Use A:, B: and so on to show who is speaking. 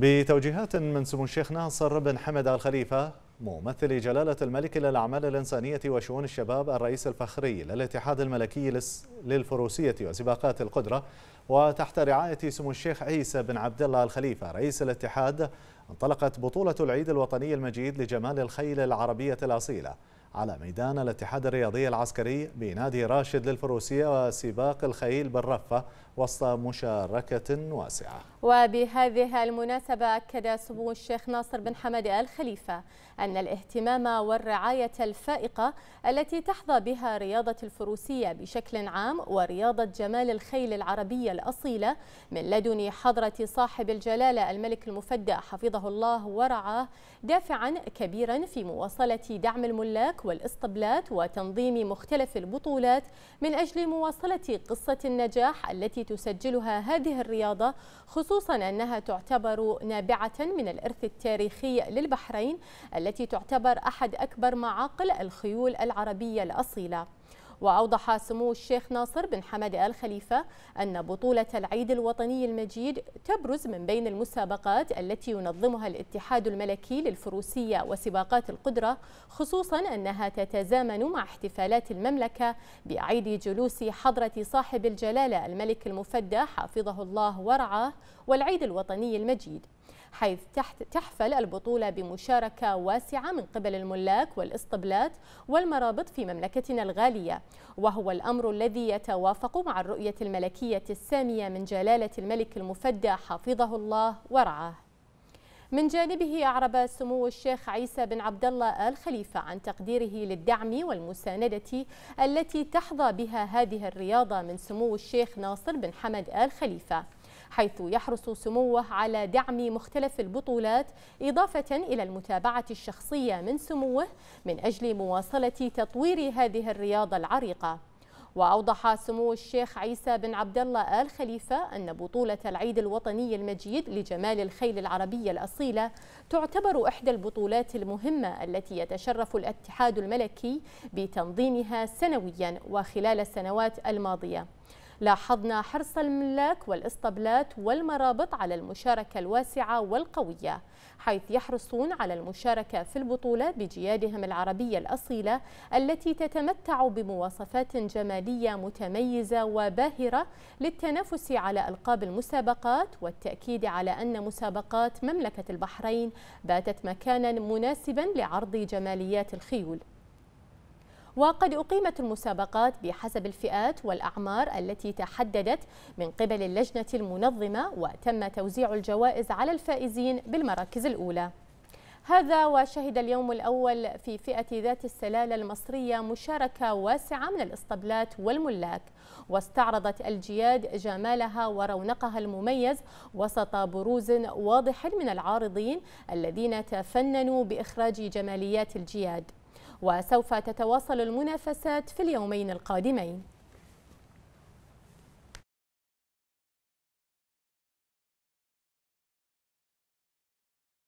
A: بتوجيهات من سمو الشيخ ناصر بن حمد آل خليفة ممثل جلالة الملك للأعمال الإنسانية وشؤون الشباب الرئيس الفخري للاتحاد الملكي للفروسية وسباقات القدرة وتحت رعاية سمو الشيخ عيسى بن عبد الله الخليفة رئيس الاتحاد انطلقت بطولة العيد الوطني المجيد لجمال الخيل العربية الأصيلة على ميدان الاتحاد الرياضي العسكري بنادي راشد للفروسية وسباق الخيل بالرفة وسط مشاركة واسعة
B: وبهذه المناسبة أكد سمو الشيخ ناصر بن حمد آل خليفة أن الاهتمام والرعاية الفائقة التي تحظى بها رياضة الفروسية بشكل عام ورياضة جمال الخيل العربية الأصيلة من لدن حضرة صاحب الجلالة الملك المفدى حفظه الله ورعاه دافعا كبيرا في مواصلة دعم الملاك السمك والاسطبلات وتنظيم مختلف البطولات من أجل مواصلة قصة النجاح التي تسجلها هذه الرياضة خصوصا أنها تعتبر نابعة من الإرث التاريخي للبحرين التي تعتبر أحد أكبر معاقل الخيول العربية الأصيلة وأوضح سمو الشيخ ناصر بن حمد آل خليفة أن بطولة العيد الوطني المجيد تبرز من بين المسابقات التي ينظمها الاتحاد الملكي للفروسية وسباقات القدرة خصوصا أنها تتزامن مع احتفالات المملكة بعيد جلوس حضرة صاحب الجلالة الملك المفدى حفظه الله ورعاه والعيد الوطني المجيد حيث تحفل البطولة بمشاركة واسعة من قبل الملاك والإسطبلات والمرابط في مملكتنا الغالية وهو الأمر الذي يتوافق مع الرؤية الملكية السامية من جلالة الملك المفدى حفظه الله ورعاه من جانبه أعرب سمو الشيخ عيسى بن عبد الله آل خليفة عن تقديره للدعم والمساندة التي تحظى بها هذه الرياضة من سمو الشيخ ناصر بن حمد آل خليفة حيث يحرص سموه على دعم مختلف البطولات إضافة إلى المتابعة الشخصية من سموه من أجل مواصلة تطوير هذه الرياضة العريقة وأوضح سمو الشيخ عيسى بن عبد الله آل خليفة أن بطولة العيد الوطني المجيد لجمال الخيل العربية الأصيلة تعتبر إحدى البطولات المهمة التي يتشرف الاتحاد الملكي بتنظيمها سنويا وخلال السنوات الماضية لاحظنا حرص الملاك والاسطبلات والمرابط على المشاركة الواسعة والقوية حيث يحرصون على المشاركة في البطولة بجيادهم العربية الأصيلة التي تتمتع بمواصفات جمالية متميزة وباهرة للتنافس على ألقاب المسابقات والتأكيد على أن مسابقات مملكة البحرين باتت مكانا مناسبا لعرض جماليات الخيول وقد أقيمت المسابقات بحسب الفئات والأعمار التي تحددت من قبل اللجنة المنظمة وتم توزيع الجوائز على الفائزين بالمراكز الأولى هذا وشهد اليوم الأول في فئة ذات السلالة المصرية مشاركة واسعة من الإسطبلات والملاك واستعرضت الجياد جمالها ورونقها المميز وسط بروز واضح من العارضين الذين تفننوا بإخراج جماليات الجياد وسوف تتواصل المنافسات في اليومين القادمين